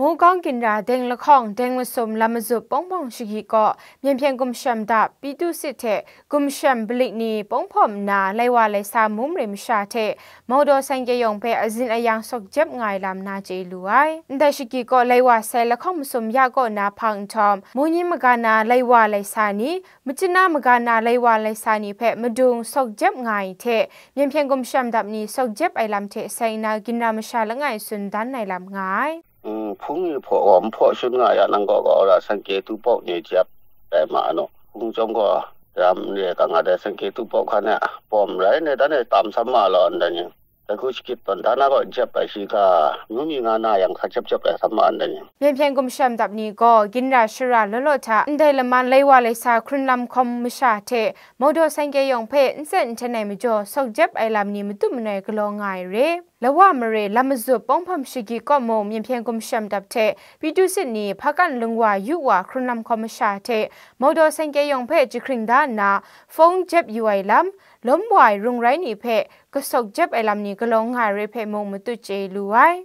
မိုးကောင်းကင်ရာဒင်းလခေါင်ဒင်းဝစုံလမဇုပုံပုံရှိကြီးကမြန်ပြန်ကုမ်ရှမ်တာပီတုစစ်တဲ့ကုမ်ရှမ်ဘလိနီပုံဖုံနာလဲဝါလဲစာမုံရမရှာတဲ့မော်ဒိုဆိုင်ကယုံပဲအဇင်အယံဆော့ဂျပ်ငိုင်လမ်နာကျေလူအိုင်ဒရှိကြီးကလဲဝါဆဲလခေါင်မစုံရကောနာဖန်ချောမ်မုန်ကြီးမကနာလဲဝါလဲစာနီမချနာမကနာလဲဝါလဲစာနီဖဲမဒုံဆော့ဂျပ်ငိုင်တဲ့မြန်ပြန်ကုမ်ရှမ်ဒပ်နီဆော့ဂျပ်အိုင်လမ်တဲ့ဆိုင်နာဂင်ရာမရှာလငိုင်စွန်ဒန်နိုင်လမ်ငိုင်공이포엄포심나야난거가어라생계두복예지압배마너공정과람네강아데생계두복하네봄라인에다네땀삼마로안다니အခုစကစ်ပန်ဒါနာကိုဂျပ်ပါရှိကမြူမီငါနာယံခချက်ချက်ပဲသမာန်တယ်မြန်ပြန်ကွန်ရှမ်တပ်နီကိုဂင်ရာရှရာလောလောချာအန်ဒဲလမန်လေးဝလေးစာခရင်လမ်ခွန်မရှာတဲ့မော်ဒိုဆိုင်ကေယုံဖဲအန်စန်ချနေမကျော်ဆောက်ဂျပ်အိုင်လမ်နီမတုမနေကလောငိုင်ရဲလဝမရေလမဇွပုံဖမ်ရှိကီကော့မုံမြင်ဖြန်ကွန်ရှမ်တပ်တဲ့ပီတုစစ်နီဖကန်လုံဝါယူဝါခရုနမ်ကောမရှာတဲ့မော်ဒိုဆန်ကေယုံဖဲဂျခရင်ဒါနာဖုန်ဂျက်ယူအိုင်လမ်လုံဝိုင်ရုံရိုင်းနီဖဲကဆော့ဂျက်အိုင်လမ်နီကလောငါရေဖဲမုံမတုချေလူဝိုင်